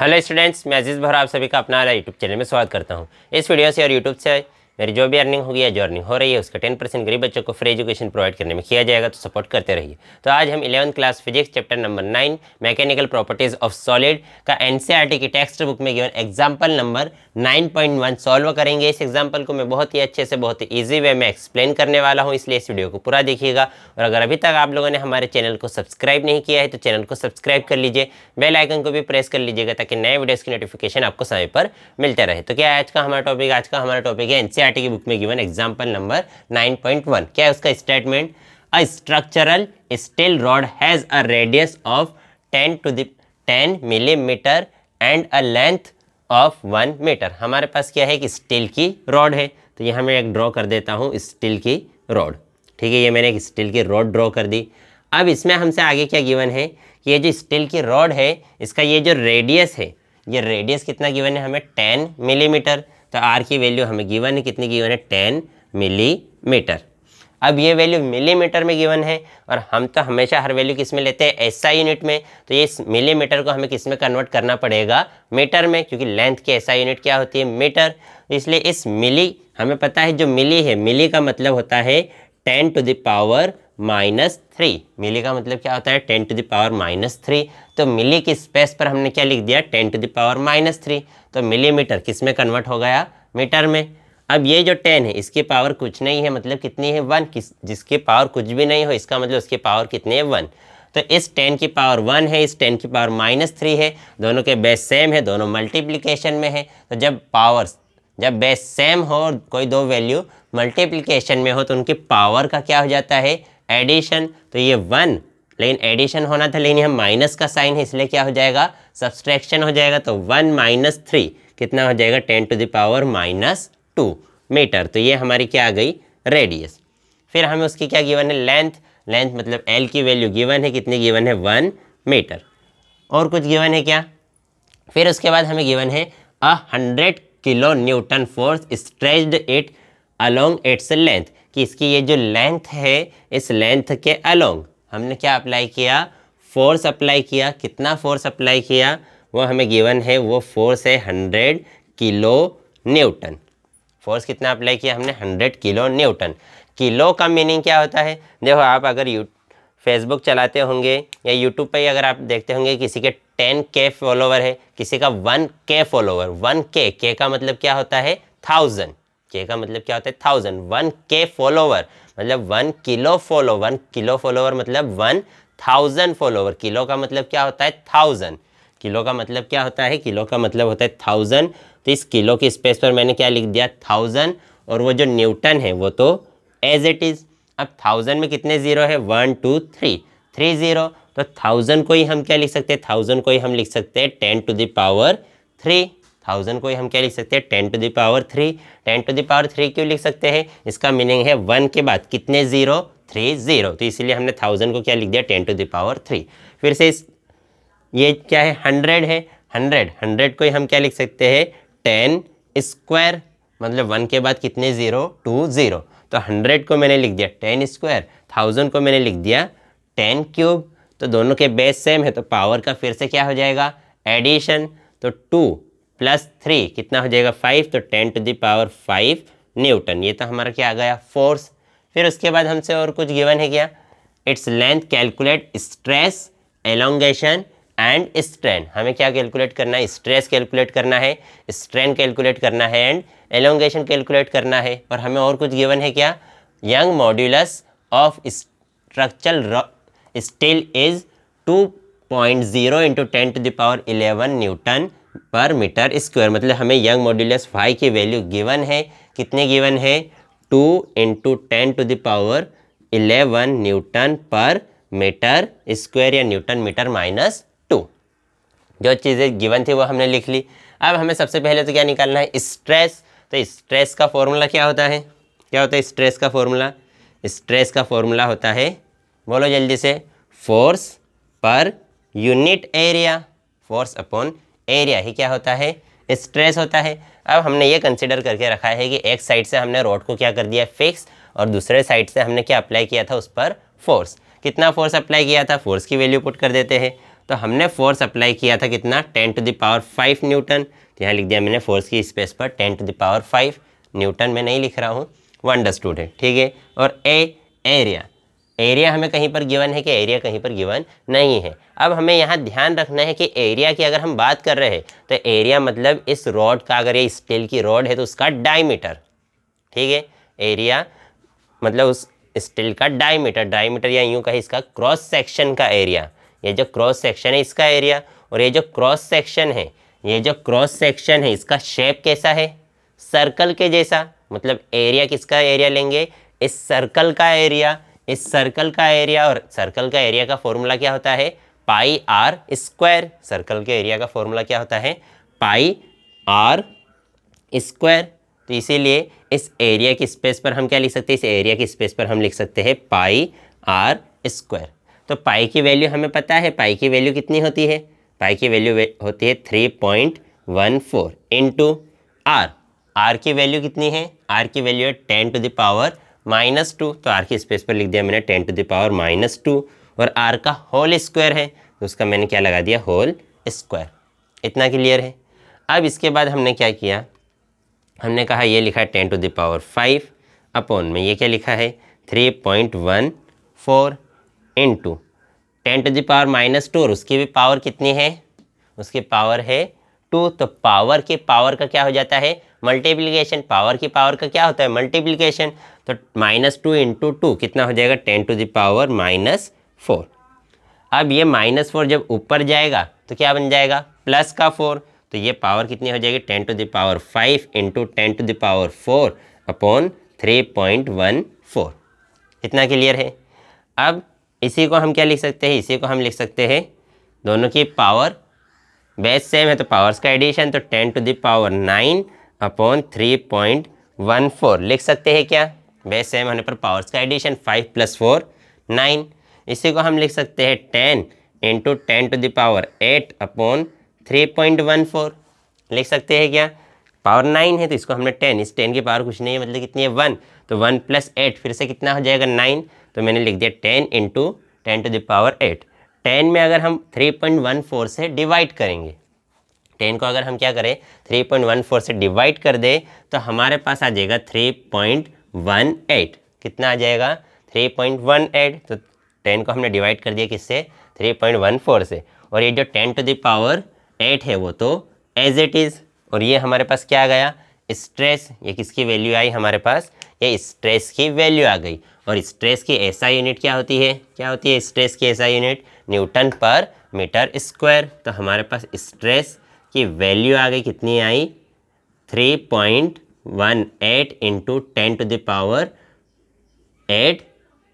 Hello students मैं अजीज़ भर आप सभी का अपना यूट्यूब चैनल में स्वागत करता हूँ इस वीडियो से और यूट्यूब से मेरी जो भी अर्निंग होगी या जो अर्निंग हो रही है उसका टेन परसेंट गरीब बच्चों को फ्री एजुकेशन प्रोवाइड करने में किया जाएगा तो सपोर्ट करते रहिए तो आज हम eleventh class physics chapter number nine mechanical properties of solid का एन e की टेक्स्ट बुक में given example number nine point one solve करेंगे इस एग्जाम्पल को मैं बहुत ही अच्छे से बहुत ही ईजी वे में एक्सप्लेन करने वाला हूँ इसलिए इस वीडियो को पूरा देखिएगा और अगर अभी तक आप लोगों ने हमारे चैनल को सब्सक्राइब नहीं किया है तो चैनल को सब्सक्राइब कर लीजिए बेल आइकन को भी प्रेस कर लीजिएगा ताकि नए वीडियोज़ की नोटिफिकेशन आपको समय पर मिलते रहे तो क्या आज का हमारा टॉपिक आज का हमारा टॉपिक है एन की बुक में गिवन एग्जाम्पल नंबर 9.1 क्या है उसका statement a structural steel rod has a radius of 10 to the 10 millimetre and a length of one metre हमारे पास क्या है कि स्टील की रॉड है तो यहाँ मैं एक ड्रॉ कर देता हूँ स्टील की रॉड ठीक है ये मैंने एक स्टील की रॉड ड्रॉ कर दी अब इसमें हमसे आगे क्या गिवन है कि ये जो स्टील की रॉड है इसका ये जो रेडियस है ये रेडियस कितना गिवन है हमें टेन मिलीमीटर mm. तो आर की वैल्यू हमें गिवन है कितनी गिवन है टेन मिलीमीटर अब ये वैल्यू मिलीमीटर में गिवन है और हम तो हमेशा हर वैल्यू किस में लेते हैं ऐसा यूनिट में तो ये मिलीमीटर को हमें किस में कन्वर्ट करना पड़ेगा मीटर में क्योंकि लेंथ की ऐसा यूनिट क्या होती है मीटर तो इसलिए इस मिली हमें पता है जो मिली है मिली का मतलब होता है ten to the power minus three milli का मतलब क्या होता है ten to the power minus three तो मिली की स्पेस पर हमने क्या लिख दिया ten to the power minus three तो मिलीमीटर किस में कन्वर्ट हो गया मीटर में अब ये जो टेन है इसकी पावर कुछ नहीं है मतलब कितनी है वन किस जिसकी पावर कुछ भी नहीं हो इसका मतलब उसकी पावर कितनी है वन तो इस टेन की पावर वन है इस टेन की पावर माइनस थ्री है दोनों के बेस सेम है दोनों मल्टीप्लीकेशन में है तो जब पावर जब बेस सेम हो कोई दो वैल्यू मल्टीप्लीकेशन में हो तो उनकी पावर का क्या हो जाता है एडिशन तो ये वन लेकिन एडिशन होना था लेकिन यहाँ माइनस का साइन है इसलिए क्या हो जाएगा सब्सट्रैक्शन हो जाएगा तो वन माइनस थ्री कितना हो जाएगा ten to the power minus two metre तो ये हमारी क्या आ गई रेडियस फिर हमें उसकी क्या गिवन है लेंथ लेंथ मतलब एल की वैल्यू गिवन है कितनी गिवन है वन मीटर और कुछ गिवन है क्या फिर उसके बाद हमें गिवन है a hundred kilo newton force stretched it along its length कि इसकी ये जो लेंथ है इस लेंथ के अलोंग हमने क्या अप्लाई किया फोर्स अप्लाई किया कितना फोर्स अप्लाई किया वो हमें गिवन है वो फोर्स है हंड्रेड किलो न्यूटन फोर्स कितना अप्लाई किया हमने हंड्रेड किलो न्यूटन किलो का मीनिंग क्या होता है देखो आप अगर यू फेसबुक चलाते होंगे या यूट्यूब पर अगर आप देखते होंगे किसी के टेन के फॉलोवर है किसी का वन के फॉलोवर वन के के का मतलब क्या होता है थाउजेंड के का मतलब क्या होता है थाउजेंड वन के फॉलोवर मतलब one kilo follow one kilo follower मतलब वन थाउजेंड फॉलोवर किलो का मतलब क्या होता है थाउजेंड किलो का मतलब क्या होता है किलो का मतलब होता है थाउजेंड तो इस किलो की स्पेस पर मैंने क्या लिख दिया थाउजेंड और वो जो न्यूटन है वो तो एज इट इज़ अब थाउजेंड में कितने ज़ीरो है one two three three zero तो थाउजेंड को ही हम क्या लिख सकते हैं थाउजेंड को ही हम लिख सकते हैं ten to the power three thousand को हम क्या लिख सकते हैं ten to the power three ten to the power three क्यों लिख सकते हैं इसका मीनिंग है वन के बाद कितने ज़ीरो थ्री ज़ीरो तो इसीलिए हमने थाउजेंड को क्या लिख दिया टेन टू दावर थ्री फिर से इस ये क्या है हंड्रेड है हंड्रेड हंड्रेड को हम क्या लिख सकते हैं टेन स्क्वायर मतलब वन के बाद कितने ज़ीरो टू ज़ीरो तो हंड्रेड को मैंने लिख दिया टेन स्क्वायर थाउजेंड को मैंने लिख दिया टेन क्यूब तो दोनों के बेस सेम है तो पावर का फिर से क्या हो जाएगा एडिशन तो टू प्लस थ्री कितना हो जाएगा फाइव तो ten to the power five newton ये तो हमारा क्या आ गया फोर्स फिर उसके बाद हमसे और कुछ गिवन है क्या its length calculate stress elongation and strain हमें क्या कैलकुलेट करना है स्ट्रेस कैलकुलेट करना है स्ट्रेन कैलकुलेट करना है एंड एलोंगेशन कैलकुलेट करना है और हमें और कुछ गिवन है क्या Young modulus of structural steel is two point zero into ten to the power eleven newton per metre square मतलब हमें यंग मॉड्यूलस फाइव की वैल्यू गिवन है कितने गिवन है two into ten to the power eleven newton per metre square या newton metre minus two जो चीज़ें given थी वो हमने लिख ली अब हमें सबसे पहले तो क्या निकालना है स्ट्रेस तो स्ट्रेस का फॉर्मूला क्या होता है क्या होता है स्ट्रेस का फॉर्मूला स्ट्रेस का फॉर्मूला होता है बोलो जल्दी से force per unit area force upon area ही क्या होता है स्ट्रेस होता है अब हमने ये कंसिडर करके रखा है कि एक साइड से हमने रोड को क्या कर दिया फिक्स और दूसरे साइड से हमने क्या अप्लाई किया था उस पर फोर्स कितना फोर्स अप्लाई किया था फोर्स की वैल्यू पुट कर देते हैं तो हमने फोर्स अप्लाई किया था कितना ten to the power five newton तो यहाँ लिख दिया मैंने फोर्स की स्पेस पर ten to the power five newton में नहीं लिख रहा हूँ वंडर है ठीक है और ए एरिया एरिया हमें कहीं पर गिवन है कि एरिया कहीं पर गिवन नहीं है अब हमें यहाँ ध्यान रखना है कि एरिया की अगर हम बात कर रहे हैं तो एरिया मतलब इस रॉड का अगर ये स्टील की रॉड है तो उसका डायमीटर ठीक है एरिया मतलब उस स्टील का डायमीटर डायमीटर या यूँ कहीं इसका क्रॉस सेक्शन का एरिया ये जो क्रॉस सेक्शन है इसका एरिया और ये जो क्रॉस सेक्शन है ये जो क्रॉस सेक्शन है इसका शेप कैसा है सर्कल के जैसा मतलब एरिया किसका एरिया लेंगे इस सर्कल का एरिया इस सर्कल का एरिया और सर्कल का एरिया का फॉर्मूला क्या होता है पाई आर स्क्वायर सर्कल के एरिया का फॉर्मूला क्या होता है पाई आर स्क्वायर तो इसीलिए इस एरिया की स्पेस पर हम क्या लिख सकते हैं इस एरिया की स्पेस पर हम लिख सकते हैं पाई आर स्क्वायर तो पाई की वैल्यू हमें पता है पाई की वैल्यू कितनी होती है पाई की वैल्यू होती है three point one four into R R की वैल्यू कितनी है आर की वैल्यू है ten to the power minus two तो आर की स्पेस पर लिख दिया मैंने ten to the power minus two और आर का होल स्क्वायर है तो उसका मैंने क्या लगा दिया होल स्क्वायर इतना क्लियर है अब इसके बाद हमने क्या किया हमने कहा ये लिखा है ten to the power five upon में ये क्या लिखा है three point one four into ten to the power minus two और उसकी भी पावर कितनी है उसकी पावर है टू तो पावर के पावर का क्या हो जाता है मल्टीप्लिकेशन पावर की पावर का क्या होता है मल्टीप्लिकेशन तो माइनस टू इंटू टू कितना हो जाएगा ten to the power minus four अब ये माइनस फोर जब ऊपर जाएगा तो क्या बन जाएगा प्लस का फोर तो ये पावर कितनी हो जाएगी ten to the power five into ten to the power four upon three point one four इतना क्लियर है अब इसी को हम क्या लिख सकते हैं इसी को हम लिख सकते हैं दोनों की पावर बेस सेम है तो पावर्स का एडिशन तो ten to the power nine upon three point one four लिख सकते हैं क्या बेस सेम होने पर पावर्स का addition five plus four nine इसी को हम लिख सकते हैं ten into ten to the power eight upon three point one four लिख सकते हैं क्या पावर नाइन है तो इसको हमने टेन इस टेन की पावर कुछ नहीं है मतलब कितनी है वन तो वन प्लस एट फिर से कितना हो जाएगा नाइन तो मैंने लिख दिया ten into ten to the power eight ten में अगर हम थ्री पॉइंट वन फोर से डिवाइड करेंगे टेन को अगर हम क्या करें थ्री पॉइंट वन फोर से डिवाइड कर दें तो हमारे पास आ जाएगा थ्री पॉइंट वन एट कितना आ जाएगा थ्री पॉइंट वन एट तो टेन को हमने डिवाइड कर दिया किससे थ्री पॉइंट वन फोर से और ये जो टेन टू दावर एट है वो तो एज इट इज़ और ये हमारे पास क्या आ गया स्ट्रेस ये किसकी वैल्यू आई हमारे पास ये स्ट्रेस की वैल्यू आ गई और स्ट्रेस की ऐसा यूनिट क्या होती है क्या होती है स्ट्रेस की ऐसा unit newton per metre square तो हमारे पास स्ट्रेस की वैल्यू आ गई कितनी आई three point one eight into ten to the power eight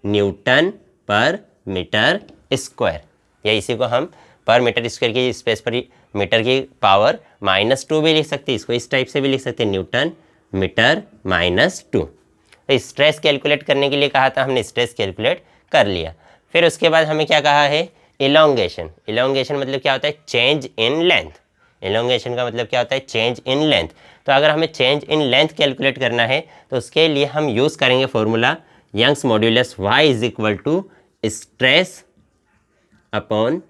newton per metre square या इसी को हम पर मीटर स्क्वायर की स्पेस पर मीटर की पावर माइनस टू भी लिख सकते हैं इसको इस टाइप से भी लिख सकते हैं न्यूटन मीटर माइनस टू तो स्ट्रेस कैलकुलेट करने के लिए कहा था हमने स्ट्रेस कैलकुलेट कर लिया फिर उसके बाद हमें क्या कहा है इलोंगेशन इलोंगेशन मतलब क्या होता है चेंज इन लेंथ इलोंगेशन का मतलब क्या होता है चेंज इन लेंथ तो अगर हमें चेंज इन लेंथ कैलकुलेट करना है तो उसके लिए हम यूज़ करेंगे formula Young's modulus y is equal to stress upon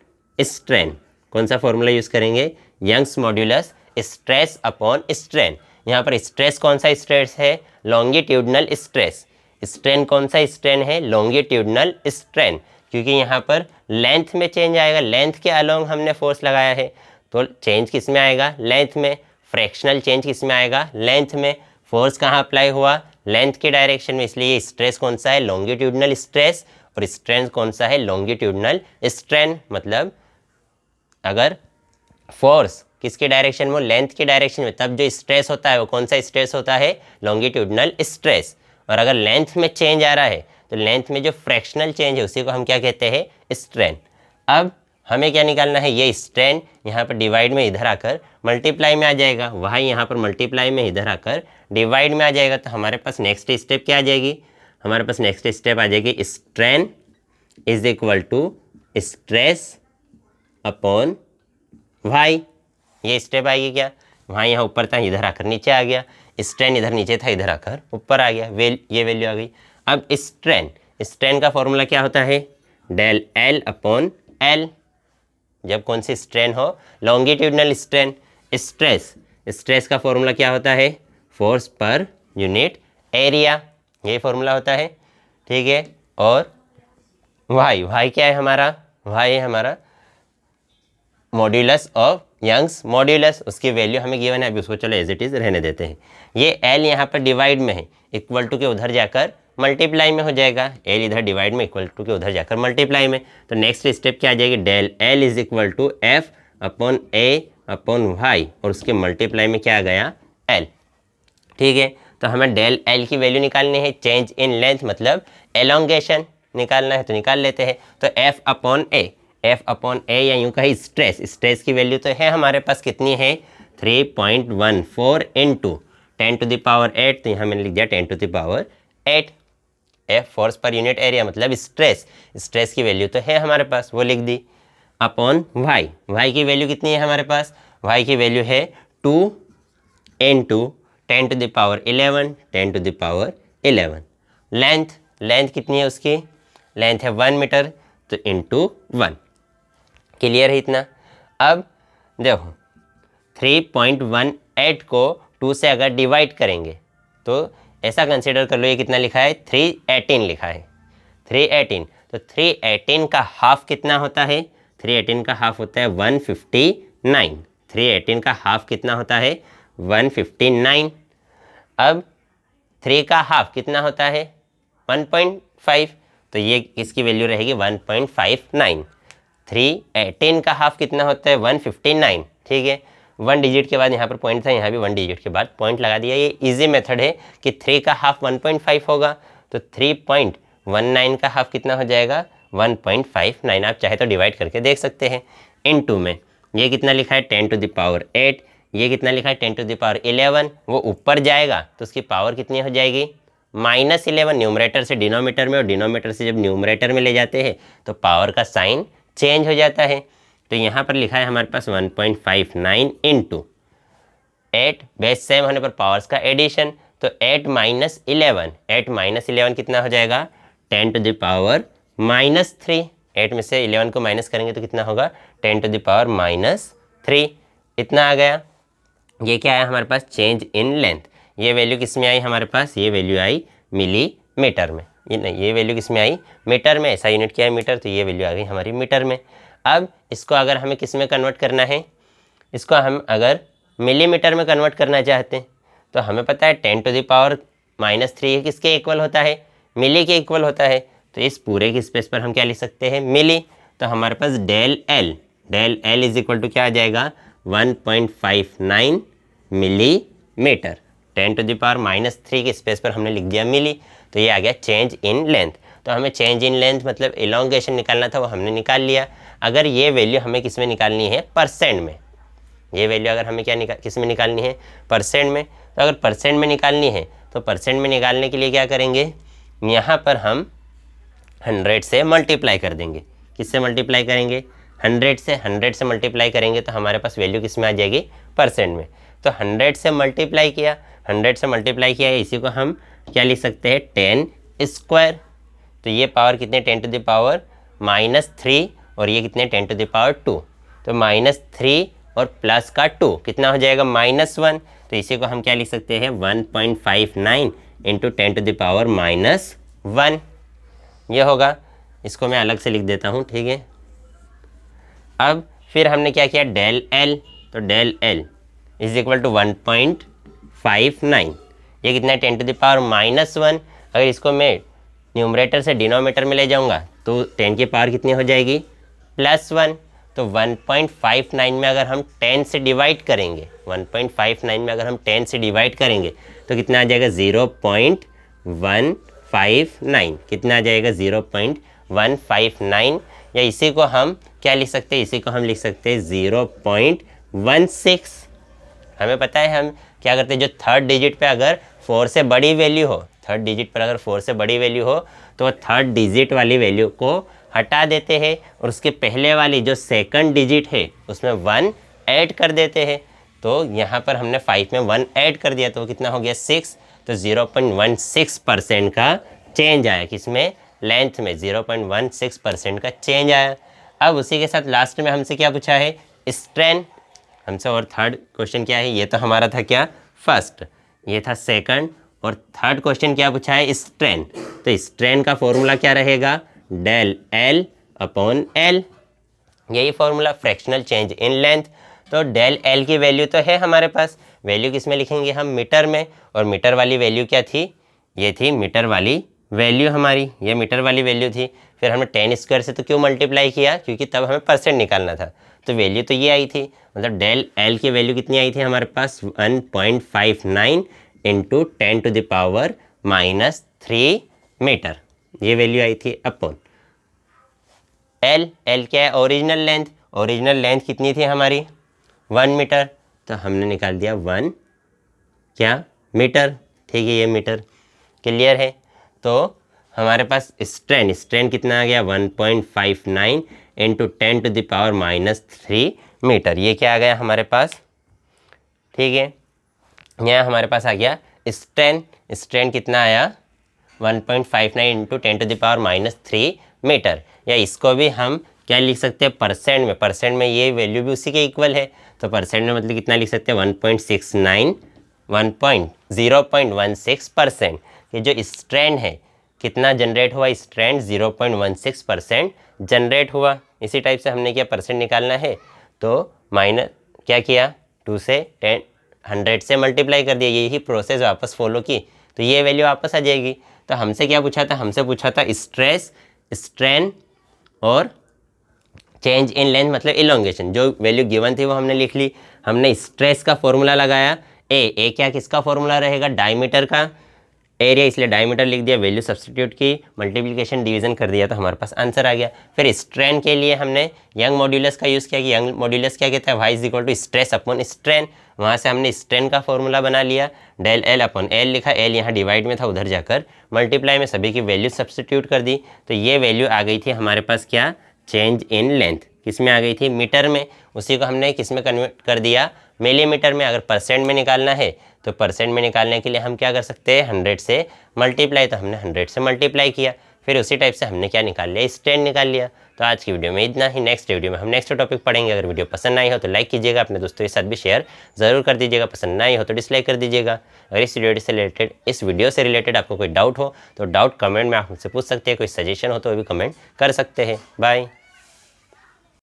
strain कौन सा फॉर्मूला यूज़ करेंगे Young's modulus stress upon strain यहाँ पर स्ट्रेस कौन सा स्ट्रेस है लॉन्गिट्यूडनल स्ट्रेस स्ट्रेन कौन सा स्ट्रेन है लॉन्गिट्यूडनल स्ट्रेन क्योंकि यहाँ पर लेंथ में चेंज आएगा लेंथ के अलोंग हमने फोर्स लगाया है तो चेंज किस में आएगा लेंथ में फ्रैक्शनल चेंज किस में आएगा लेंथ में फोर्स कहाँ अप्लाई हुआ लेंथ के डायरेक्शन में इसलिए स्ट्रेस कौन सा है लॉन्गिट्यूडनल स्ट्रेस और स्ट्रेंथ कौन सा है लॉन्गिट्यूडनल स्ट्रेन मतलब अगर फोर्स किसके डायरेक्शन में लेंथ के डायरेक्शन में तब जो स्ट्रेस होता है वो कौन सा स्ट्रेस होता है लॉन्गिट्यूडनल स्ट्रेस और अगर लेंथ में चेंज आ रहा है तो लेंथ में जो फ्रैक्शनल चेंज है उसी को हम क्या कहते हैं स्ट्रेन अब हमें क्या निकालना है ये स्टैंड यहाँ पर डिवाइड में इधर आकर मल्टीप्लाई में आ जाएगा वहाँ यहाँ पर मल्टीप्लाई में इधर आकर डिवाइड में आ जाएगा तो हमारे पास नेक्स्ट स्टेप क्या आ जाएगी हमारे पास नेक्स्ट स्टेप आ जाएगी strain is equal to stress upon Y ये स्टेप आएगी क्या वहाँ यहाँ ऊपर था इधर आकर नीचे आ गया स्ट्रेन इधर नीचे था इधर आकर ऊपर आ गया वेल ये वैल्यू आ गई अब स्ट्रेन स्ट्रेन का फॉर्मूला क्या होता है डेल एल अपॉन एल जब कौन सी स्ट्रेन हो लॉन्गिट्यूडनल स्ट्रेन स्ट्रेस स्ट्रेस का फॉर्मूला क्या होता है फोर्स पर यूनिट एरिया ये फॉर्मूला होता है ठीक है और वाई वाई क्या है हमारा वाई है हमारा मॉड्यूलस ऑफ यंग्स मॉड्यूलस उसकी वैल्यू हमें गिवन है अभी उसको चलो एज इट इज़ रहने देते हैं ये एल यहाँ पर डिवाइड में है इक्वल टू के उधर जाकर मल्टीप्लाई में हो जाएगा एल इधर डिवाइड में इक्वल टू के उधर जाकर मल्टीप्लाई में तो नेक्स्ट स्टेप क्या आ जाएगी del L is equal to F upon A upon Y और उसके मल्टीप्लाई में क्या आ गया एल ठीक है तो हमें डेल एल की वैल्यू निकालनी है चेंज इन लेंथ मतलब एलोंगेशन निकालना है तो निकाल लेते हैं तो F upon A F upon A या यूँ कहीं स्ट्रेस स्ट्रेस की वैल्यू तो है हमारे पास कितनी है three point one four into ten to the power eight तो यहाँ मैंने लिख दिया ten to the power eight F force per unit area मतलब स्ट्रेस स्ट्रेस की वैल्यू तो है हमारे पास वो लिख दी अपॉन वाई वाई की वैल्यू कितनी है हमारे पास वाई की वैल्यू है two into ten to the power eleven ten to the power eleven length length कितनी है उसकी लेंथ है वन मीटर तो इन टू वन क्लियर है इतना अब देखो थ्री पॉइंट वन एट को टू से अगर डिवाइड करेंगे तो ऐसा कंसिडर कर लो ये कितना लिखा है थ्री एटीन लिखा है थ्री एटीन तो थ्री एटीन का हाफ कितना होता है थ्री एटीन का हाफ होता है one fifty nine three eighteen का हाफ कितना होता है वन फिफ्टी नाइन अब थ्री का हाफ कितना होता है वन पॉइंट फाइव तो ये इसकी वैल्यू रहेगी one point five nine three eighteen का हाफ कितना होता है वन फिफ्टी नाइन ठीक है वन डिजिट के बाद यहाँ पर पॉइंट था यहाँ भी वन डिजिट के बाद पॉइंट लगा दिया ये इजी मेथड है कि थ्री का हाफ वन पॉइंट फाइव होगा तो थ्री पॉइंट वन नाइन का हाफ कितना हो जाएगा वन पॉइंट फाइव नाइन आप चाहे तो डिवाइड करके देख सकते हैं इन टू में ये कितना लिखा है टेन टू दावर एट ये कितना लिखा है टेन टू दावर इलेवन वो ऊपर जाएगा तो उसकी पावर कितनी हो जाएगी माइनस इलेवन न्यूमरेटर से डिनोमीटर में और डिनोमीटर से जब न्यूमरेटर में ले जाते हैं तो पावर का साइन चेंज हो जाता है तो यहाँ पर लिखा है हमारे पास one point five nine into eight base same होने पर पावर्स का एडिशन तो eight minus eleven eight minus eleven कितना हो जाएगा ten to the power minus three eight में से इलेवन को माइनस करेंगे तो कितना होगा ten to the power minus three इतना आ गया ये क्या आया हमारे पास चेंज इन लेंथ ये वैल्यू किस में आई हमारे पास ये वैल्यू आई मिली मीटर में ये नहीं ये वैल्यू किस में आई मीटर में ऐसा यूनिट क्या है मीटर तो ये वैल्यू आ गई हमारी मीटर में अब इसको अगर हमें किस में कन्वर्ट करना है इसको हम अगर मिलीमीटर में कन्वर्ट करना चाहते हैं तो हमें पता है ten to the power minus three किसके इक्वल होता है मिली के इक्वल होता है तो इस पूरे के स्पेस पर हम क्या लिख सकते हैं मिली तो हमारे पास del L del L is equal to क्या आ जाएगा 1.59 millimetre ten to the power minus three के स्पेस पर हमने लिख दिया मिली तो ये आ गया चेंज इन लेंथ तो हमें चेंज इन लेंथ मतलब एलोंगेशन निकालना था वो हमने निकाल लिया अगर ये वैल्यू हमें किस में निकालनी है परसेंट में ये वैल्यू अगर हमें क्या निकाल किस में निकालनी है परसेंट में तो अगर परसेंट में निकालनी है तो परसेंट में निकालने के लिए क्या करेंगे यहाँ पर हम हंड्रेड से मल्टीप्लाई कर देंगे किससे मल्टीप्लाई करेंगे हंड्रेड से हंड्रेड से मल्टीप्लाई करेंगे तो हमारे पास वैल्यू किस में आ जाएगी परसेंट में तो हंड्रेड से मल्टीप्लाई किया हंड्रेड से मल्टीप्लाई किया इसी को हम क्या लिख सकते हैं टेन स्क्वायर तो ये पावर कितने ten to the power minus three और ये कितने ten to the power two तो माइनस थ्री और प्लस का टू कितना हो जाएगा माइनस वन तो इसी को हम क्या लिख सकते हैं one point five nine into ten to the power minus one ये होगा इसको मैं अलग से लिख देता हूँ ठीक है अब फिर हमने क्या किया डेल एल तो del L is equal to one point five nine ये कितना ten to the power minus one अगर इसको मैं न्यूमरेटर से डिनोमीटर में ले जाऊँगा तो टेन की पावर कितनी हो जाएगी प्लस वन तो 1.59 में अगर हम 10 से डिवाइड करेंगे 1.59 में अगर हम 10 से डिवाइड करेंगे तो कितना आ जाएगा 0.159 कितना आ जाएगा 0.159 या इसी को हम क्या लिख सकते हैं इसी को हम लिख सकते हैं 0.16 हमें पता है हम क्या करते हैं जो थर्ड डिजिट पे अगर फोर से बड़ी वैल्यू हो थर्ड डिजिट पर अगर फोर से बड़ी वैल्यू हो तो थर्ड डिजिट वाली वैल्यू को हटा देते हैं और उसके पहले वाली जो सेकंड डिजिट है उसमें वन ऐड कर देते हैं तो यहाँ पर हमने फाइव में वन ऐड कर दिया तो कितना हो गया सिक्स तो zero point one six percent का चेंज आया किसमें लेंथ में zero point one six percent का चेंज आया अब उसी के साथ लास्ट में हमसे क्या पूछा है स्ट्रेन हमसे और थर्ड क्वेश्चन क्या है ये तो हमारा था क्या फर्स्ट ये था सेकंड और थर्ड क्वेश्चन क्या पूछा है स्ट्रेन तो स्ट्रेन का फॉर्मूला क्या रहेगा डेल एल अपॉन एल यही formula fractional change in length तो डेल एल की वैल्यू तो है हमारे पास वैल्यू किस में लिखेंगे हम मीटर में और मीटर वाली वैल्यू क्या थी ये थी मीटर वाली वैल्यू हमारी ये मीटर वाली वैल्यू थी फिर हमने टेन स्क्वायर से तो क्यों मल्टीप्लाई किया क्योंकि तब हमें परसेंट निकालना था तो वैल्यू तो ये आई थी मतलब डेल एल की वैल्यू कितनी आई थी हमारे पास one point five nine into ten to the power minus three metre ये वैल्यू आई थी अपोन एल एल क्या है ओरिजिनल लेंथ ओरिजिनल लेंथ कितनी थी हमारी वन मीटर तो हमने निकाल दिया वन क्या मीटर ठीक है ये मीटर क्लियर है तो हमारे पास स्ट्रेंथ स्ट्रेंथ कितना आ गया 1.59 point five nine into ten to the power minus three metre ये क्या आ गया हमारे पास ठीक है यहाँ हमारे पास आ गया स्ट्रेंथ स्ट्रेंथ कितना आया 1.59 point five nine into ten to the power minus three metre या इसको भी हम क्या लिख सकते हैं परसेंट में परसेंट में ये वैल्यू भी उसी के इक्वल है तो परसेंट में मतलब कितना लिख सकते हैं one point six nine one point zero point one six percent ये जो स्ट्रेंड है कितना जनरेट हुआ strain zero point one six percent generate हुआ इसी टाइप से हमने क्या परसेंट निकालना है तो माइनस क्या किया टू से टेन हंड्रेड से मल्टीप्लाई कर दिया यही प्रोसेस वापस फॉलो की तो ये वैल्यू वापस आ जाएगी तो हमसे क्या पूछा था हमसे पूछा था स्ट्रेस स्ट्रेन और चेंज इन लेंथ मतलब इलोंगेशन जो वैल्यू गिवन थी वो हमने लिख ली हमने स्ट्रेस का फॉर्मूला लगाया ए ए क्या किसका फॉर्मूला रहेगा डायमीटर का एरिया इसलिए डायमीटर लिख दिया वैल्यू सब्सटीट्यूट की मल्टीप्लिकेशन डिवीजन कर दिया तो हमारे पास आंसर आ गया फिर स्ट्रेन के लिए हमने यंग मॉड्यूलस का यूज़ किया कि यंग मॉड्यूलस क्या कहता है Y is equal to stress upon strain वहाँ से हमने स्ट्रेन का फॉर्मूला बना लिया डेल एल अपॉन एल लिखा एल यहाँ डिवाइड में था उधर जाकर मल्टीप्लाई में सभी की वैल्यू सब्सटीट्यूट कर दी तो ये वैल्यू आ गई थी हमारे पास क्या चेंज इन लेंथ किस में आ गई थी मीटर में उसी को हमने किस में कन्वर्ट कर दिया मिलीमीटर में अगर परसेंट में निकालना है तो परसेंट में निकालने के लिए हम क्या कर सकते हैं हंड्रेड से मल्टीप्लाई तो हमने हंड्रेड से मल्टीप्लाई किया फिर उसी टाइप से हमने क्या निकाल लिया स्टैंड निकाल लिया तो आज की वीडियो में इतना ही नेक्स्ट वीडियो में हम नेक्स्ट टॉपिक पढ़ेंगे अगर वीडियो पसंद आई हो तो लाइक कीजिएगा अपने दोस्तों के साथ भी शेयर जरूर कर दीजिएगा पसंद नहीं आई हो तो डिसलाइक कर दीजिएगा अगर इस वीडियो से रिलेटेड इस वीडियो से रिलेटेड आपको कोई डाउट हो तो डाउट कमेंट में आप हमसे पूछ सकते हैं कोई सजेशन हो तो वो भी कमेंट कर सकते हैं बाय